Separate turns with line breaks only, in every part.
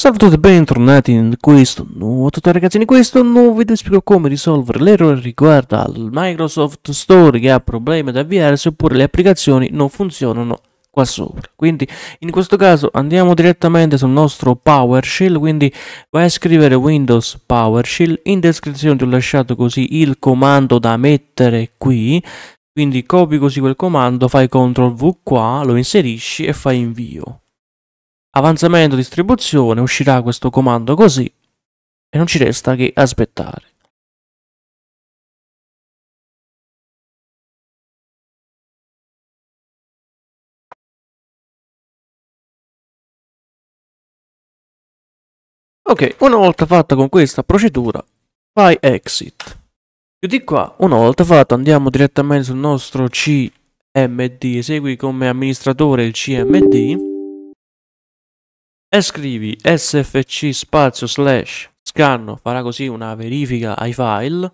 Salve a tutti e bentornati in questo nuovo tutorial ragazzi, in questo nuovo video spiego come risolvere l'errore riguardo al Microsoft Store che ha problemi ad avviarsi oppure le applicazioni non funzionano qua sopra. Quindi in questo caso andiamo direttamente sul nostro PowerShell, quindi vai a scrivere Windows PowerShell, in descrizione ti ho lasciato così il comando da mettere qui, quindi copi così quel comando, fai CTRL V qua, lo inserisci e fai invio avanzamento distribuzione uscirà questo comando così e non ci resta che aspettare. Ok, una volta fatta con questa procedura, fai exit. Chiudi qua, una volta fatto andiamo direttamente sul nostro CMD, esegui come amministratore il CMD e scrivi sfc spazio slash scanno, farà così una verifica ai file.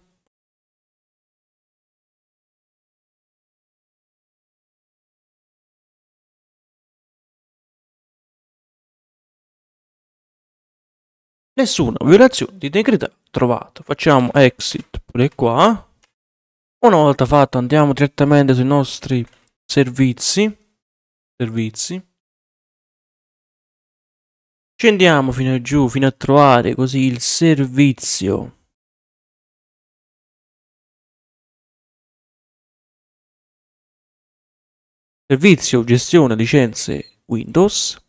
Nessuna violazione di integrità trovato Facciamo exit pure qua. Una volta fatto andiamo direttamente sui nostri servizi. Servizi. Scendiamo
fino a giù, fino a trovare così il servizio.
Servizio, gestione, licenze, Windows.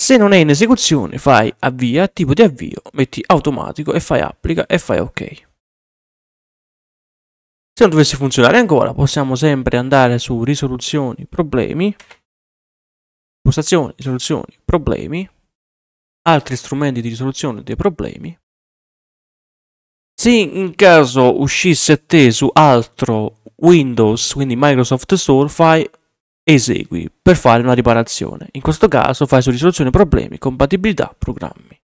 Se non è in esecuzione fai avvia, tipo di avvio, metti automatico e fai applica e fai ok. Se non dovesse funzionare ancora possiamo sempre andare su risoluzioni, problemi, impostazioni, risoluzioni, problemi altri strumenti di risoluzione dei problemi. Se in caso uscisse a te su altro Windows, quindi Microsoft Store, fai esegui per fare una riparazione. In questo caso fai su risoluzione problemi, compatibilità, programmi.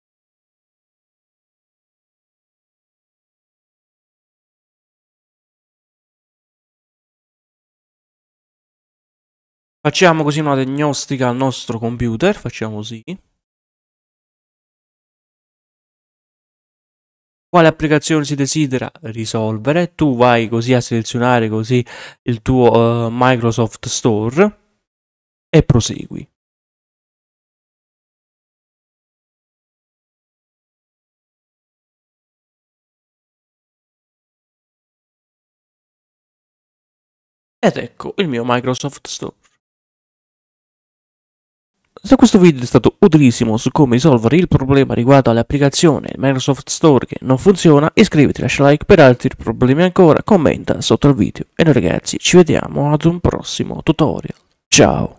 Facciamo così una diagnostica al nostro computer, facciamo così. quale applicazione si desidera risolvere. Tu vai così a selezionare così il tuo uh, Microsoft Store
e prosegui. Ed ecco il mio Microsoft Store.
Se questo video è stato utilissimo su come risolvere il problema riguardo all'applicazione Microsoft Store che non funziona, iscriviti, lascia like per altri problemi ancora, commenta sotto il video. E noi ragazzi ci vediamo ad un prossimo tutorial.
Ciao!